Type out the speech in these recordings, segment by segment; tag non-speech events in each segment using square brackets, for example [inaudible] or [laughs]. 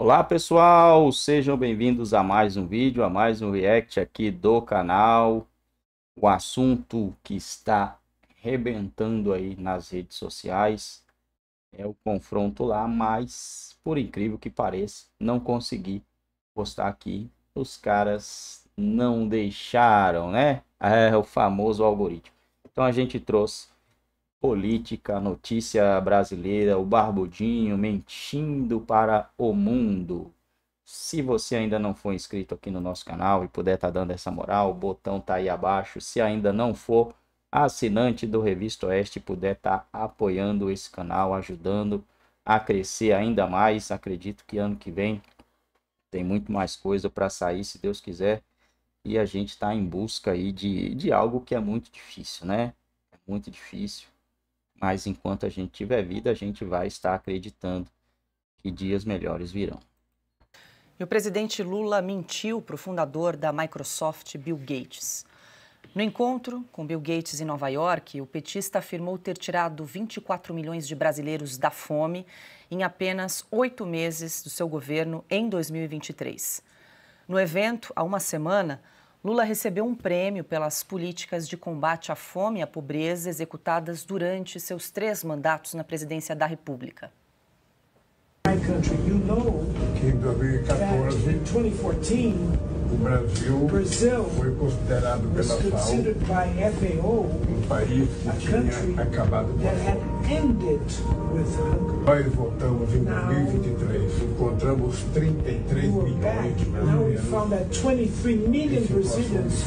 Olá pessoal, sejam bem-vindos a mais um vídeo, a mais um react aqui do canal. O assunto que está rebentando aí nas redes sociais é o confronto lá, mas por incrível que pareça, não consegui postar aqui. Os caras não deixaram, né? [laughs] É o famoso algoritmo. Então a gente trouxe política, notícia brasileira, o Barbudinho mentindo para o mundo. Se você ainda não for inscrito aqui no nosso canal e puder estar tá dando essa moral, o botão tá aí abaixo. Se ainda não for assinante do Revista Oeste, puder estar tá apoiando esse canal, ajudando a crescer ainda mais. Acredito que ano que vem tem muito mais coisa para sair, se Deus quiser. E a gente está em busca aí de, de algo que é muito difícil, né? É muito difícil mas enquanto a gente tiver vida, a gente vai estar acreditando que dias melhores virão. E o presidente Lula mentiu para o fundador da Microsoft, Bill Gates. No encontro com Bill Gates em Nova York, o petista afirmou ter tirado 24 milhões de brasileiros da fome em apenas oito meses do seu governo em 2023. No evento, há uma semana, Lula recebeu um prêmio pelas políticas de combate à fome e à pobreza executadas durante seus três mandatos na presidência da República o Brasil foi considerado pela FAO um país que tinha acabado com a fome. Nós voltamos em 2023, encontramos 33 milhões de brasileiros. 23 million Brasileans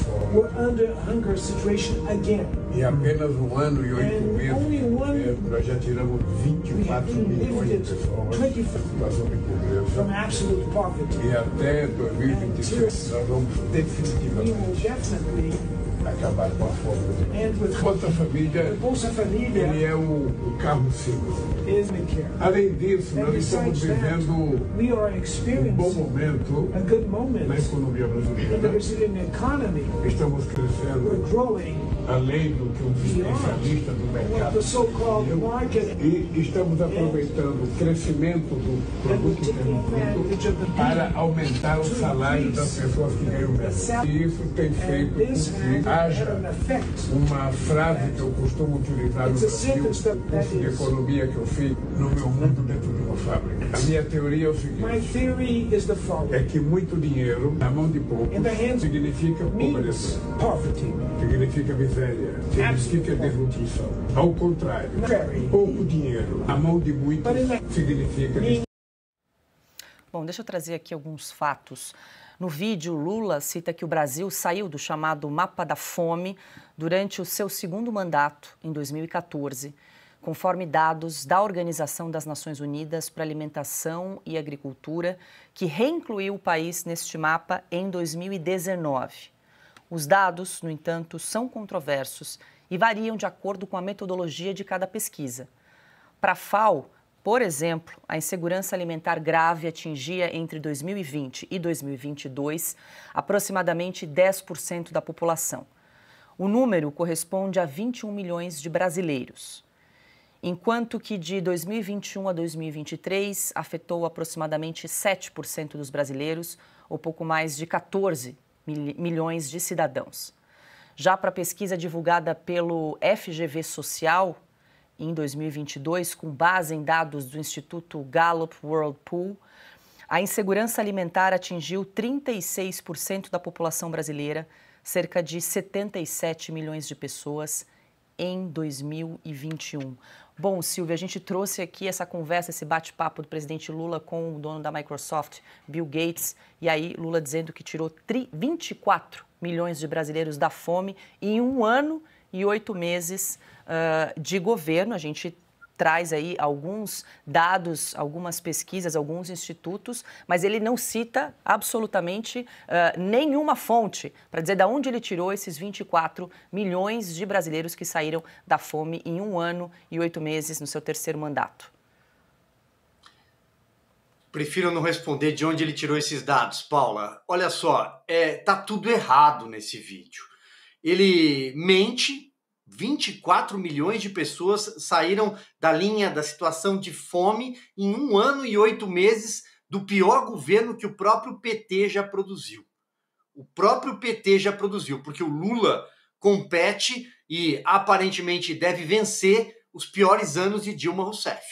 situação de hunger em apenas um ano e oito é, meses, nós já tiramos 24 milhões de pessoas da situação de pobreza. E até 2026 nós vamos definitivamente acabar com a fome. É, é. Bolsa Família, Bolsa Família ele é o, o carro seguro. Além disso, nós estamos vivendo um bom momento na economia brasileira. Estamos crescendo além do que um especialista do mercado. E estamos aproveitando o crescimento do produto interno é para aumentar o salário das pessoas que ganham menos. E isso tem feito com que haja uma frase que eu costumo utilizar no Brasil, curso de economia que eu fiz no meu mundo dentro Fábrica. A minha teoria é o seguinte: é que muito dinheiro na mão de poucos significa pobreza, poverty. significa miséria, significa desnutrição. Ao contrário, pouco dinheiro na mão de muitos significa. Bom, deixa eu trazer aqui alguns fatos. No vídeo, Lula cita que o Brasil saiu do chamado mapa da fome durante o seu segundo mandato, em 2014 conforme dados da Organização das Nações Unidas para Alimentação e Agricultura, que reincluiu o país neste mapa em 2019. Os dados, no entanto, são controversos e variam de acordo com a metodologia de cada pesquisa. Para a FAO, por exemplo, a insegurança alimentar grave atingia entre 2020 e 2022 aproximadamente 10% da população. O número corresponde a 21 milhões de brasileiros enquanto que de 2021 a 2023 afetou aproximadamente 7% dos brasileiros, ou pouco mais de 14 milhões de cidadãos. Já para a pesquisa divulgada pelo FGV Social em 2022, com base em dados do Instituto Gallup World Pool, a insegurança alimentar atingiu 36% da população brasileira, cerca de 77 milhões de pessoas, em 2021. Bom, Silvia, a gente trouxe aqui essa conversa, esse bate-papo do presidente Lula com o dono da Microsoft, Bill Gates, e aí Lula dizendo que tirou 24 milhões de brasileiros da fome em um ano e oito meses uh, de governo. A gente traz aí alguns dados, algumas pesquisas, alguns institutos, mas ele não cita absolutamente uh, nenhuma fonte para dizer de onde ele tirou esses 24 milhões de brasileiros que saíram da fome em um ano e oito meses no seu terceiro mandato. Prefiro não responder de onde ele tirou esses dados, Paula. Olha só, é, tá tudo errado nesse vídeo. Ele mente 24 milhões de pessoas saíram da linha da situação de fome em um ano e oito meses do pior governo que o próprio PT já produziu. O próprio PT já produziu, porque o Lula compete e aparentemente deve vencer os piores anos de Dilma Rousseff.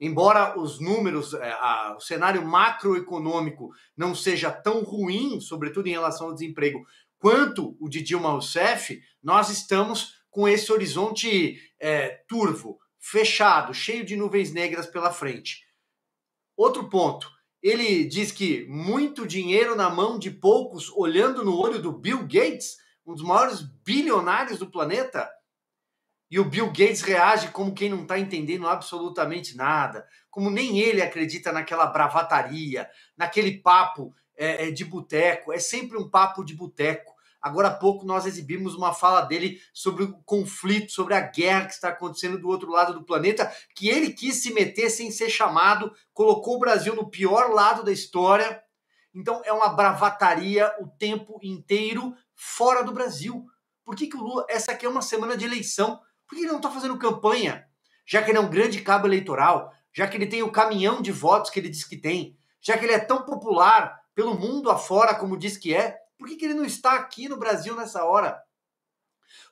Embora os números, é, o cenário macroeconômico não seja tão ruim, sobretudo em relação ao desemprego, quanto o de Dilma Rousseff, nós estamos com esse horizonte é, turvo, fechado, cheio de nuvens negras pela frente. Outro ponto, ele diz que muito dinheiro na mão de poucos, olhando no olho do Bill Gates, um dos maiores bilionários do planeta. E o Bill Gates reage como quem não está entendendo absolutamente nada, como nem ele acredita naquela bravataria, naquele papo é, é de boteco. É sempre um papo de boteco. Agora há pouco nós exibimos uma fala dele sobre o conflito, sobre a guerra que está acontecendo do outro lado do planeta, que ele quis se meter sem ser chamado, colocou o Brasil no pior lado da história. Então é uma bravataria o tempo inteiro fora do Brasil. Por que, que o Lula, essa aqui é uma semana de eleição, por que ele não está fazendo campanha? Já que ele é um grande cabo eleitoral, já que ele tem o caminhão de votos que ele diz que tem, já que ele é tão popular pelo mundo afora como diz que é, por que, que ele não está aqui no Brasil nessa hora?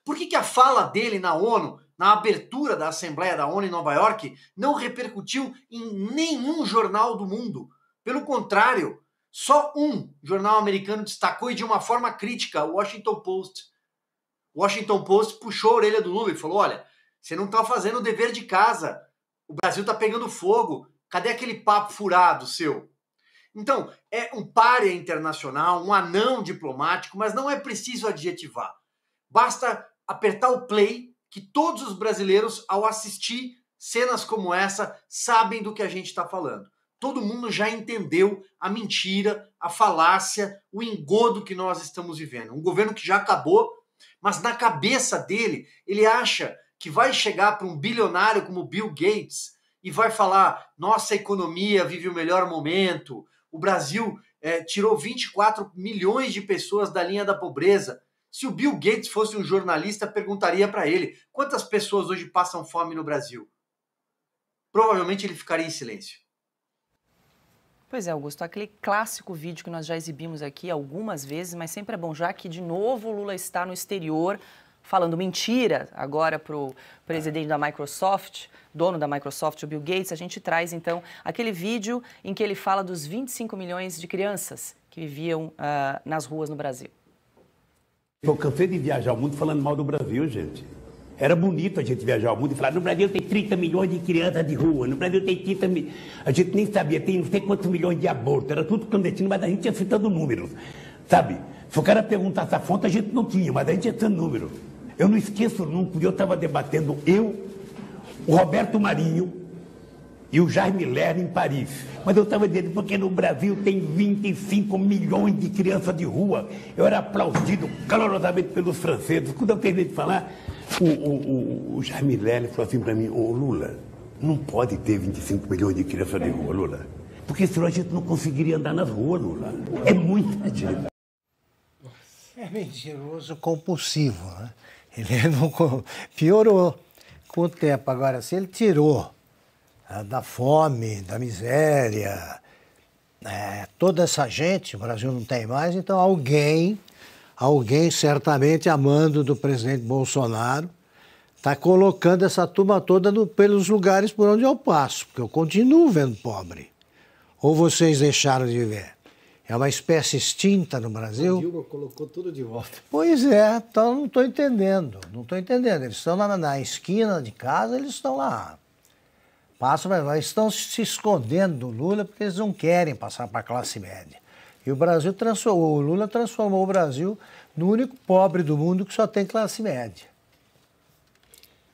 Por que, que a fala dele na ONU, na abertura da Assembleia da ONU em Nova York, não repercutiu em nenhum jornal do mundo? Pelo contrário, só um jornal americano destacou e de uma forma crítica, o Washington Post. O Washington Post puxou a orelha do Lula e falou: olha, você não está fazendo o dever de casa. O Brasil está pegando fogo. Cadê aquele papo furado seu? Então, é um pária internacional, um anão diplomático, mas não é preciso adjetivar. Basta apertar o play que todos os brasileiros, ao assistir cenas como essa, sabem do que a gente está falando. Todo mundo já entendeu a mentira, a falácia, o engodo que nós estamos vivendo. Um governo que já acabou, mas na cabeça dele, ele acha que vai chegar para um bilionário como Bill Gates e vai falar: nossa economia vive o melhor momento, o Brasil é, tirou 24 milhões de pessoas da linha da pobreza. Se o Bill Gates fosse um jornalista, perguntaria para ele quantas pessoas hoje passam fome no Brasil. Provavelmente ele ficaria em silêncio. Pois é, Augusto, aquele clássico vídeo que nós já exibimos aqui algumas vezes, mas sempre é bom, já que de novo o Lula está no exterior, falando mentira agora para o presidente da Microsoft, dono da Microsoft, o Bill Gates, a gente traz então aquele vídeo em que ele fala dos 25 milhões de crianças que viviam uh, nas ruas no Brasil. Eu cansei de viajar ao mundo falando mal do Brasil, gente. Era bonito a gente viajar ao mundo e falar: no Brasil tem 30 milhões de crianças de rua, no Brasil tem 30 milhões. A gente nem sabia, tem não sei quantos milhões de abortos, era tudo clandestino, mas a gente ia citando números, sabe? Se o cara perguntasse a fonte, a gente não tinha, mas a gente ia citando números. Eu não esqueço nunca, eu estava debatendo, eu, o Roberto Marinho e o Jaime Lerner em Paris. Mas eu estava dizendo, porque no Brasil tem 25 milhões de crianças de rua. Eu era aplaudido calorosamente pelos franceses. Quando eu terminei de falar, o, o, o, o Jaime Lerner falou assim para mim, ô Lula, não pode ter 25 milhões de crianças de rua, Lula. Porque senão a gente não conseguiria andar nas ruas, Lula. É muita gente. É mentiroso compulsivo, né? Ele [laughs] não piorou com o tempo. Agora, se ele tirou ah, da fome, da miséria, é, toda essa gente, o Brasil não tem mais, então alguém, alguém certamente amando do presidente Bolsonaro, está colocando essa turma toda no, pelos lugares por onde eu passo, porque eu continuo vendo pobre. Ou vocês deixaram de ver? É uma espécie extinta no Brasil. A Dilma colocou tudo de volta. Pois é, então não estou entendendo. Não estou entendendo. Eles estão na, na, esquina de casa, eles estão lá. Passam, mas lá. estão se escondendo do Lula porque eles não querem passar para a classe média. E o Brasil transformou, o Lula transformou o Brasil no único pobre do mundo que só tem classe média.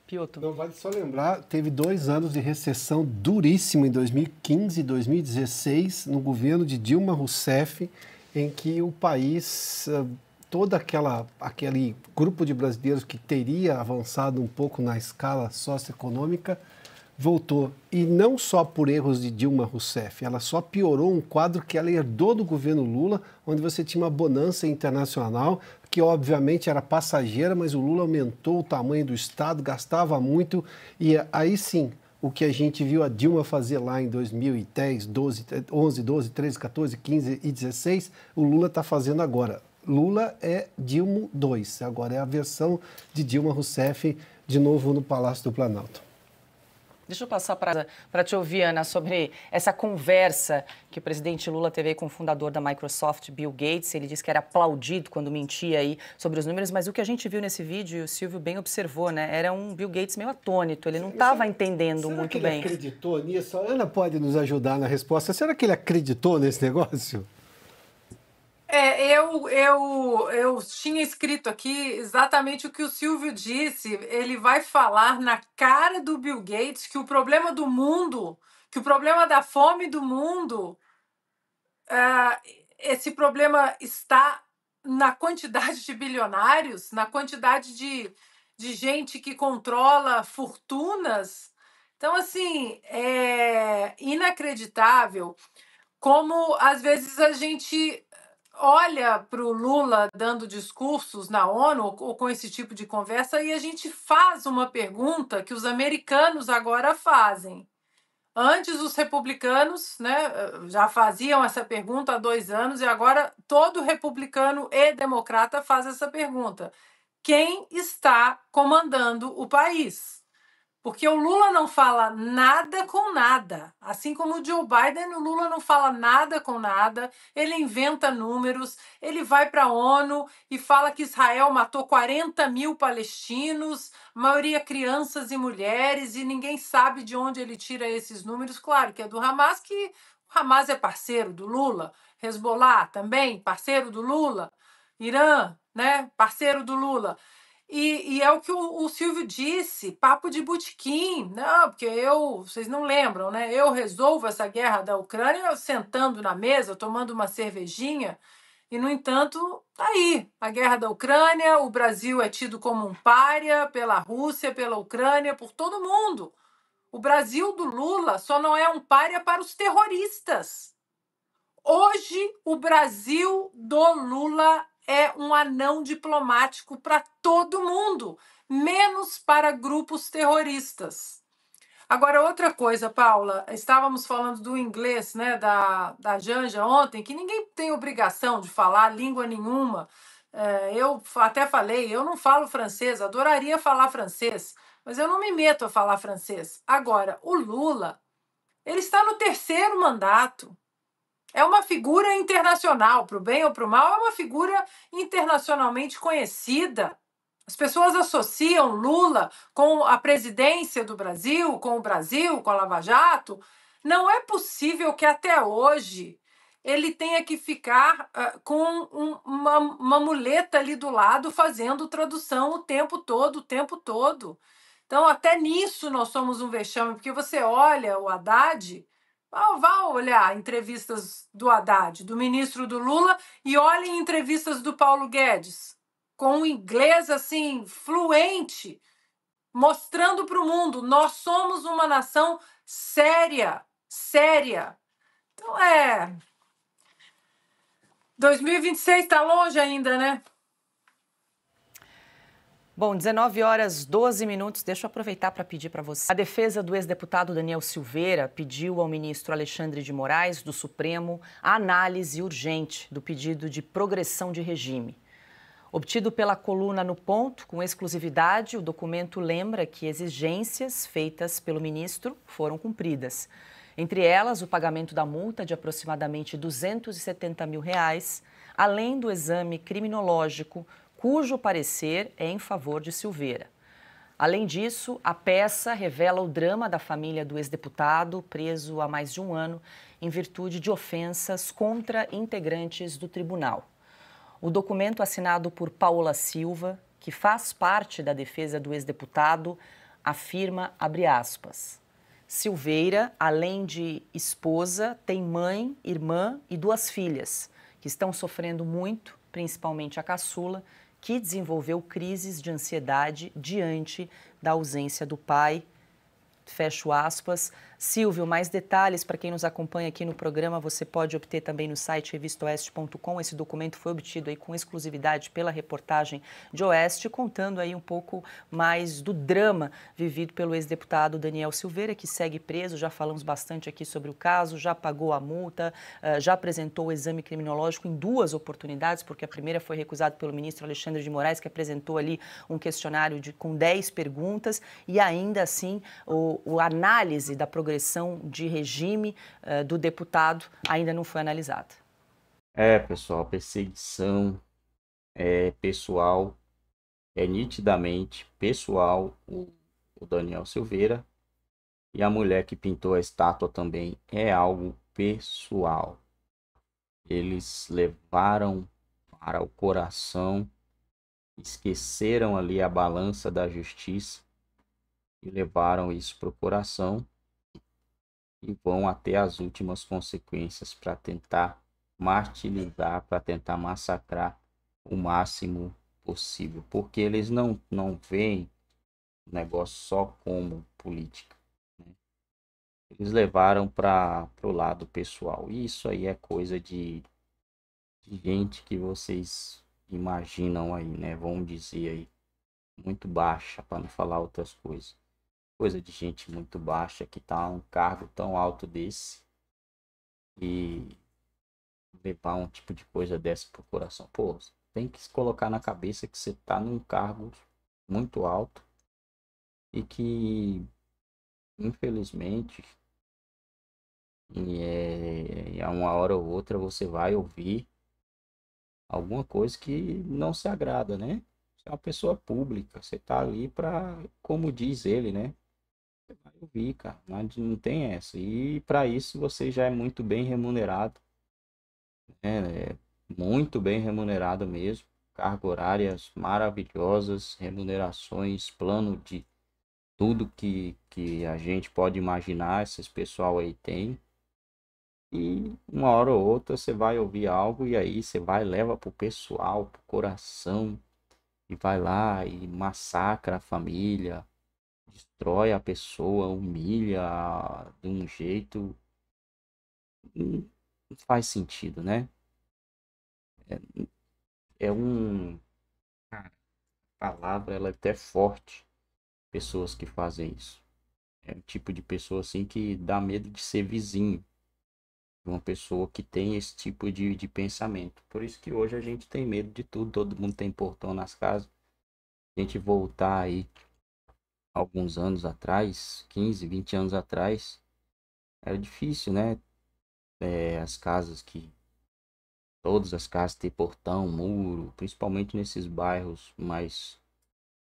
Pioto. Não vale só lembrar, teve dois anos de recessão duríssima em 2015 e 2016 no governo de Dilma Rousseff, em que o país ah, todo aquela, aquele grupo de brasileiros que teria avançado um pouco na escala socioeconômica voltou. E não só por erros de Dilma Rousseff, ela só piorou um quadro que ela herdou do governo Lula, onde você tinha uma bonança internacional, que obviamente era passageira, mas o Lula aumentou o tamanho do Estado, gastava muito, e aí sim. O que a gente viu a Dilma fazer lá em 2010, 12, 11, 12, 13, 14, 15 e 16, o Lula está fazendo agora. Lula é Dilma 2, agora é a versão de Dilma Rousseff de novo no Palácio do Planalto. Deixa eu passar para te ouvir, Ana, sobre essa conversa que o presidente Lula teve com o fundador da Microsoft, Bill Gates. Ele disse que era aplaudido quando mentia aí sobre os números, mas o que a gente viu nesse vídeo, e o Silvio bem observou, né? Era um Bill Gates meio atônito, ele não estava entendendo será muito que ele bem. acreditou nisso? A Ana pode nos ajudar na resposta. Será que ele acreditou nesse negócio? É, eu, eu, eu tinha escrito aqui exatamente o que o Silvio disse. Ele vai falar na cara do Bill Gates que o problema do mundo, que o problema da fome do mundo, é, esse problema está na quantidade de bilionários, na quantidade de, de gente que controla fortunas. Então, assim, é inacreditável como às vezes a gente olha para o Lula dando discursos na ONU ou com esse tipo de conversa e a gente faz uma pergunta que os americanos agora fazem. Antes os republicanos né, eh, já faziam essa pergunta há dois anos e agora todo republicano e democrata faz essa pergunta: quem está comandando o país? Porque o Lula não fala nada com nada. Assim como o Joe Biden, o Lula não fala nada com nada. Ele inventa números, ele vai para a ONU e fala que Israel matou 40 mil palestinos, maioria crianças e mulheres, e ninguém sabe de onde ele tira esses números. Claro que é do Hamas, que o Hamas é parceiro do Lula, Hezbollah também, parceiro do Lula, Irã, né, parceiro do Lula. E, e, é o que o, o, Silvio disse, papo de butiquim, não, porque eu, vocês não lembram, né? Eu resolvo essa guerra da Ucrânia sentando na mesa, tomando uma cervejinha, e no entanto, tá aí a guerra da Ucrânia, o Brasil é tido como um pária pela Rússia, pela Ucrânia, por todo mundo. O Brasil do Lula só não é um pária para os terroristas. Hoje, o Brasil do Lula é um anão diplomático para todo mundo, menos para grupos terroristas. Agora, outra coisa, Paula, estávamos falando do inglês, né, da, da Janja ontem, que ninguém tem obrigação de falar língua nenhuma. É, eu até falei, eu não falo francês, adoraria falar francês, mas eu não me meto a falar francês. Agora, o Lula, ele está no terceiro mandato é uma figura internacional, para o bem ou para o mal, é uma figura internacionalmente conhecida. As pessoas associam Lula com a presidência do Brasil, com o Brasil, com a Lava Jato. Não é possível que até hoje ele tenha que ficar uh, com um, uma, uma muleta ali do lado fazendo tradução o tempo todo, o tempo todo. Então, até nisso nós somos um vexame, porque você olha o Haddad, Vá olhar entrevistas do Haddad, do ministro do Lula, e olhe entrevistas do Paulo Guedes, com o um inglês assim, fluente, mostrando para o mundo: nós somos uma nação séria, séria. Então é. 2026 está longe ainda, né? Bom, 19 horas 12 minutos. Deixa eu aproveitar para pedir para você. A defesa do ex-deputado Daniel Silveira pediu ao ministro Alexandre de Moraes, do Supremo, a análise urgente do pedido de progressão de regime. Obtido pela coluna No Ponto, com exclusividade, o documento lembra que exigências feitas pelo ministro foram cumpridas. Entre elas, o pagamento da multa de aproximadamente 270 mil reais, além do exame criminológico cujo parecer é em favor de Silveira. Além disso, a peça revela o drama da família do ex-deputado, preso há mais de um ano em virtude de ofensas contra integrantes do tribunal. O documento assinado por Paula Silva, que faz parte da defesa do ex-deputado, afirma, abre aspas, Silveira, além de esposa, tem mãe, irmã e duas filhas, que estão sofrendo muito, principalmente a caçula, que desenvolveu crises de ansiedade diante da ausência do pai. Fecho aspas. Silvio, mais detalhes para quem nos acompanha aqui no programa, você pode obter também no site revistoeste.com. Esse documento foi obtido aí com exclusividade pela reportagem de Oeste, contando aí um pouco mais do drama vivido pelo ex-deputado Daniel Silveira, que segue preso. Já falamos bastante aqui sobre o caso, já pagou a multa, eh, já apresentou o exame criminológico em duas oportunidades, porque a primeira foi recusada pelo ministro Alexandre de Moraes, que apresentou ali um questionário de, com 10 perguntas, e ainda assim o, o análise da programação progressão de regime uh, do deputado ainda não foi analisada. É, pessoal, perseguição é pessoal, é nitidamente pessoal o, o Daniel Silveira. E a mulher que pintou a estátua também é algo pessoal. Eles levaram para o coração, esqueceram ali a balança da justiça e levaram isso para o coração e vão até as últimas consequências para tentar martirizar, para tentar massacrar o máximo possível, porque eles não, não veem o negócio só como política. Né? Eles levaram para o lado pessoal. E isso aí é coisa de, de gente que vocês imaginam aí, né? Vão dizer aí, muito baixa, para não falar outras coisas coisa de gente muito baixa que tá um cargo tão alto desse e levar um tipo de coisa dessa pro coração. Pô, tem que se colocar na cabeça que você tá num cargo muito alto e que infelizmente e é, a uma hora ou outra você vai ouvir alguma coisa que não se agrada, né? Você é uma pessoa pública, você tá ali para, como diz ele, né? vai ouvir, cara. Não tem essa. E para isso você já é muito bem remunerado. É, é muito bem remunerado mesmo. Carga horárias maravilhosas, remunerações, plano de tudo que, que a gente pode imaginar, esses pessoal aí tem. E uma hora ou outra você vai ouvir algo e aí você vai leva pro pessoal, pro coração e vai lá e massacra a família, destrói a pessoa, humilha de um jeito. Hum, não faz sentido, né? É, é um. A palavra ela é até forte. Pessoas que fazem isso. É um tipo de pessoa assim que dá medo de ser vizinho uma pessoa que tem esse tipo de, de pensamento. Por isso que hoje a gente tem medo de tudo, todo mundo tem portão nas casas. A gente voltar aí alguns anos atrás, 15, 20 anos atrás, era difícil, né? É, as casas que. Todas as casas têm portão, muro, principalmente nesses bairros mais,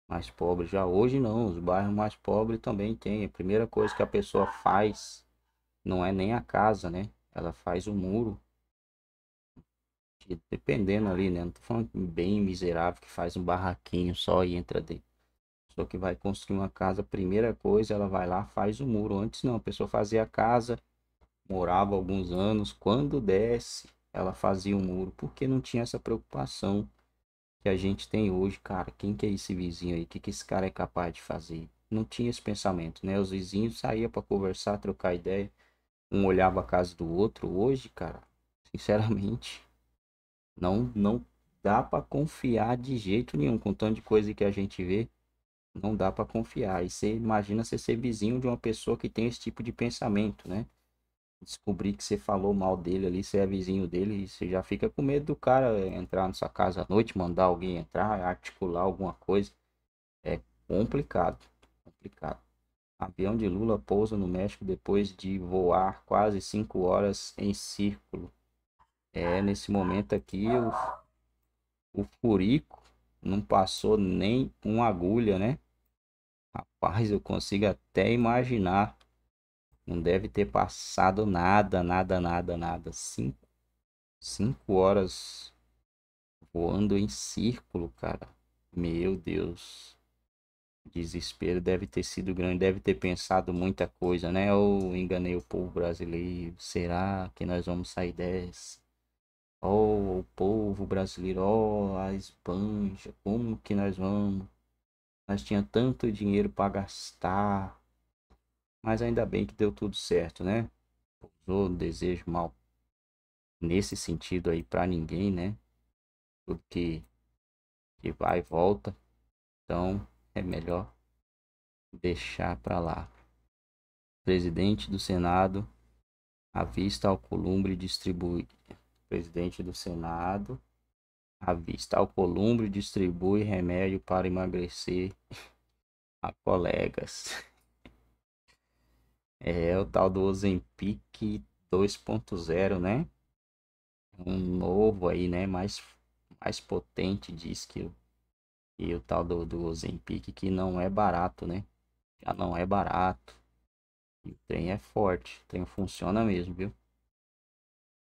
mais pobres. Já hoje não, os bairros mais pobres também tem. A primeira coisa que a pessoa faz não é nem a casa, né? Ela faz o muro. Dependendo ali, né? Não tô falando bem miserável que faz um barraquinho só e entra dentro pessoa que vai construir uma casa, primeira coisa, ela vai lá, faz o muro. Antes não, a pessoa fazia a casa, morava alguns anos, quando desce, ela fazia o um muro, porque não tinha essa preocupação que a gente tem hoje, cara, quem que é esse vizinho aí? O que, que esse cara é capaz de fazer? Não tinha esse pensamento, né? Os vizinhos saíam para conversar, trocar ideia, um olhava a casa do outro. Hoje, cara, [laughs] sinceramente, não não dá para confiar de jeito nenhum, com tanto de coisa que a gente vê não dá para confiar. E você imagina você ser vizinho de uma pessoa que tem esse tipo de pensamento, né? Descobrir que você falou mal dele ali, você é vizinho dele, e você já fica com medo do cara eh, entrar na sua casa à noite, mandar alguém entrar, articular alguma coisa. É complicado, complicado. Avião de Lula pousa no México depois de voar quase cinco horas em círculo. É, nesse momento aqui, o, o Furico não passou nem uma agulha, né? Rapaz, eu consigo até imaginar. Não deve ter passado nada, nada, nada, nada. Cinco, cinco horas voando em círculo, cara. Meu Deus. Desespero deve ter sido grande, deve ter pensado muita coisa, né? Eu enganei o povo brasileiro. Será que nós vamos sair dessa? Oh, o povo brasileiro, oh, a Espanha, como que nós vamos? Nós tinha tanto dinheiro para gastar. Mas ainda bem que deu tudo certo, né? Não desejo mal nesse sentido aí para ninguém, né? Porque que vai e volta. Então é melhor deixar para lá. Presidente do Senado, avista vista ao columbre distribui. Presidente do Senado, à vista ao columbre distribui remédio para emagrecer a colegas. [laughs] É o tal do Ozempic 2.0, né? Um novo aí, né? Mais, mais potente, diz que o, e o tal do, do Ozempic, que não é barato, né? Já não é barato. E o trem é forte, o trem funciona mesmo, viu?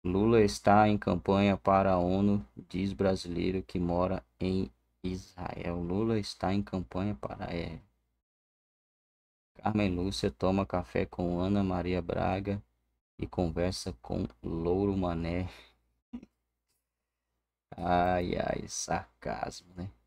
Lula está em campanha para a ONU, diz brasileiro que mora em Israel. Lula está em campanha para a é. Carmen Lúcia toma café com Ana Maria Braga e conversa com Louro Mané. [laughs] Ai, ai, sarcasmo, né?